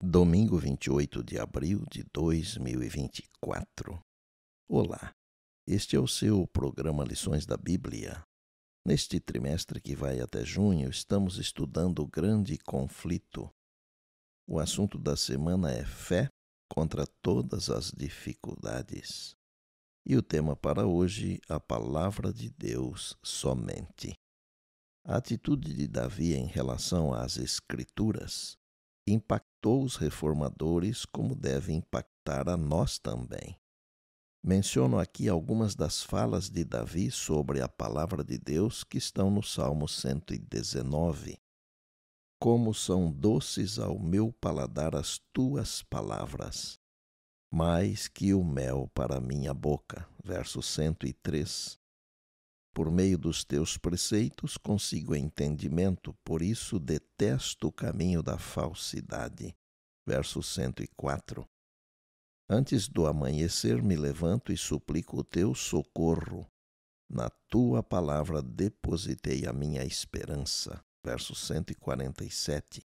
Domingo 28 de abril de 2024. Olá, este é o seu programa Lições da Bíblia. Neste trimestre que vai até junho, estamos estudando o grande conflito. O assunto da semana é fé contra todas as dificuldades. E o tema para hoje, a palavra de Deus somente. A atitude de Davi em relação às Escrituras impactou os reformadores como deve impactar a nós também. Menciono aqui algumas das falas de Davi sobre a palavra de Deus que estão no Salmo 119. Como são doces ao meu paladar as tuas palavras, mais que o mel para minha boca. Verso 103. Por meio dos teus preceitos consigo entendimento, por isso detesto o caminho da falsidade. Verso 104. Antes do amanhecer me levanto e suplico o teu socorro. Na tua palavra depositei a minha esperança. Verso 147.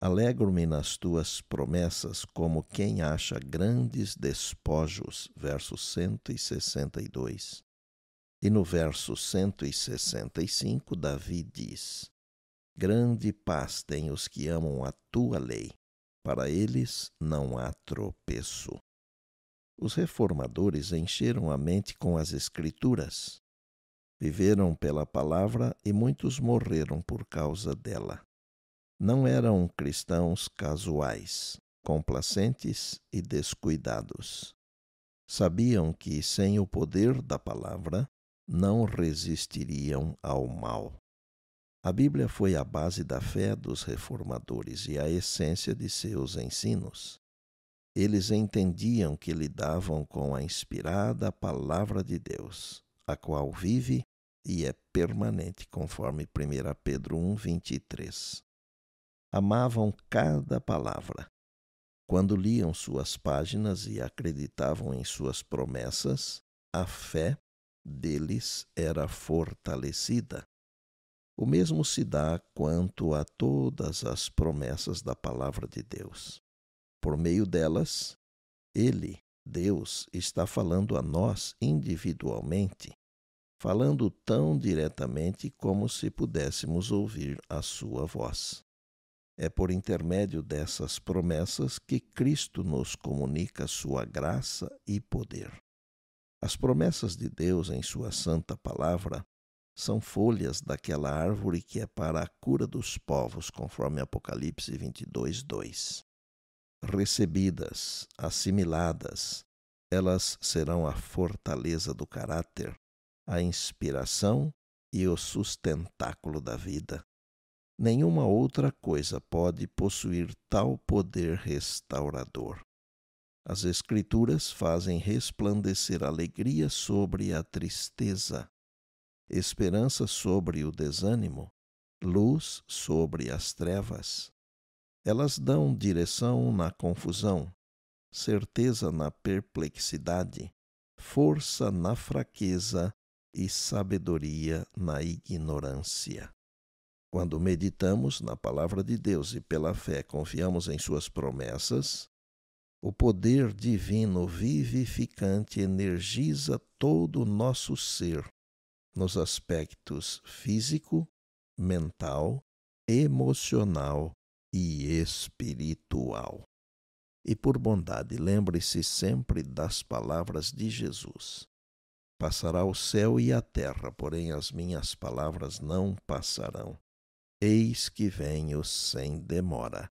Alegro-me nas tuas promessas, como quem acha grandes despojos. Verso 162. E no verso 165, Davi diz: Grande paz têm os que amam a tua lei, para eles não há tropeço. Os reformadores encheram a mente com as Escrituras. Viveram pela palavra e muitos morreram por causa dela. Não eram cristãos casuais, complacentes e descuidados. Sabiam que, sem o poder da palavra, não resistiriam ao mal. A Bíblia foi a base da fé dos reformadores e a essência de seus ensinos. Eles entendiam que lidavam com a inspirada Palavra de Deus, a qual vive e é permanente, conforme 1 Pedro 1, 23. Amavam cada palavra. Quando liam suas páginas e acreditavam em suas promessas, a fé deles era fortalecida. O mesmo se dá quanto a todas as promessas da palavra de Deus. Por meio delas, Ele, Deus, está falando a nós individualmente, falando tão diretamente como se pudéssemos ouvir a Sua voz. É por intermédio dessas promessas que Cristo nos comunica Sua graça e poder. As promessas de Deus em Sua Santa Palavra são folhas daquela árvore que é para a cura dos povos, conforme Apocalipse 22, 2. Recebidas, assimiladas, elas serão a fortaleza do caráter, a inspiração e o sustentáculo da vida. Nenhuma outra coisa pode possuir tal poder restaurador. As Escrituras fazem resplandecer alegria sobre a tristeza, esperança sobre o desânimo, luz sobre as trevas. Elas dão direção na confusão, certeza na perplexidade, força na fraqueza e sabedoria na ignorância. Quando meditamos na palavra de Deus e pela fé confiamos em suas promessas, o poder divino vivificante energiza todo o nosso ser, nos aspectos físico, mental, emocional e espiritual. E por bondade, lembre-se sempre das palavras de Jesus. Passará o céu e a terra, porém as minhas palavras não passarão. Eis que venho sem demora.